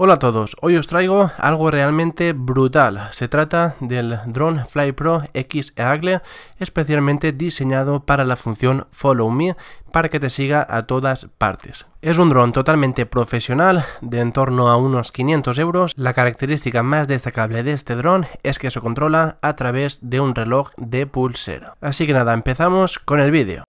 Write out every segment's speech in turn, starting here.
Hola a todos, hoy os traigo algo realmente brutal. Se trata del Drone Fly Pro X Eagle, especialmente diseñado para la función Follow Me, para que te siga a todas partes. Es un dron totalmente profesional, de en torno a unos 500 euros. La característica más destacable de este dron es que se controla a través de un reloj de pulsera. Así que nada, empezamos con el vídeo.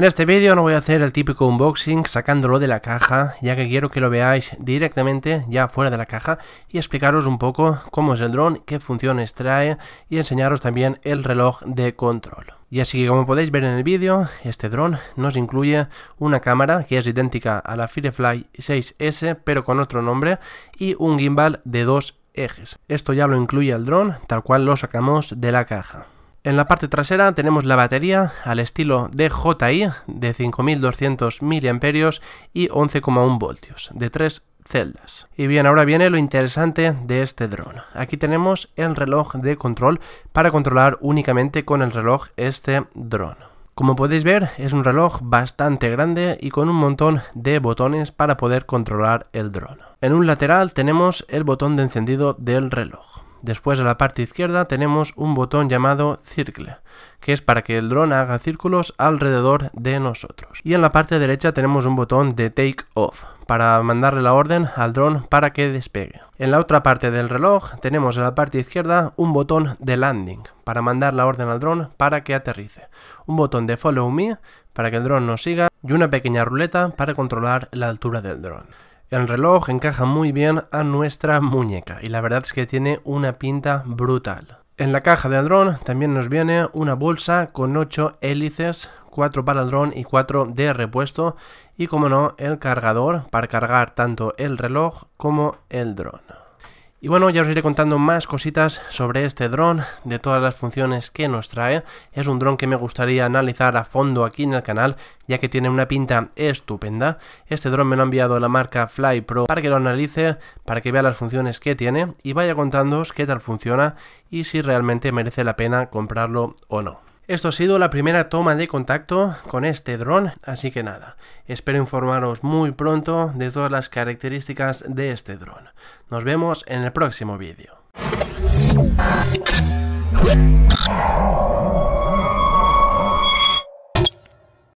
En este vídeo no voy a hacer el típico unboxing sacándolo de la caja, ya que quiero que lo veáis directamente ya fuera de la caja y explicaros un poco cómo es el dron, qué funciones trae y enseñaros también el reloj de control. Y así que como podéis ver en el vídeo, este dron nos incluye una cámara que es idéntica a la Firefly 6S pero con otro nombre y un gimbal de dos ejes. Esto ya lo incluye el dron tal cual lo sacamos de la caja. En la parte trasera tenemos la batería al estilo DJI de 5200 mAh y 11,1 voltios de 3 celdas. Y bien, ahora viene lo interesante de este dron. Aquí tenemos el reloj de control para controlar únicamente con el reloj este dron. Como podéis ver, es un reloj bastante grande y con un montón de botones para poder controlar el dron. En un lateral tenemos el botón de encendido del reloj. Después de la parte izquierda tenemos un botón llamado Circle, que es para que el dron haga círculos alrededor de nosotros. Y en la parte derecha tenemos un botón de Take Off, para mandarle la orden al dron para que despegue. En la otra parte del reloj tenemos en la parte izquierda un botón de Landing, para mandar la orden al dron para que aterrice. Un botón de Follow Me, para que el dron nos siga, y una pequeña ruleta para controlar la altura del dron. El reloj encaja muy bien a nuestra muñeca y la verdad es que tiene una pinta brutal. En la caja del dron también nos viene una bolsa con 8 hélices, 4 para el dron y 4 de repuesto y como no el cargador para cargar tanto el reloj como el dron. Y bueno, ya os iré contando más cositas sobre este dron, de todas las funciones que nos trae. Es un dron que me gustaría analizar a fondo aquí en el canal, ya que tiene una pinta estupenda. Este dron me lo ha enviado la marca Fly Pro para que lo analice, para que vea las funciones que tiene y vaya contándoos qué tal funciona y si realmente merece la pena comprarlo o no. Esto ha sido la primera toma de contacto con este dron, así que nada, espero informaros muy pronto de todas las características de este dron. Nos vemos en el próximo vídeo.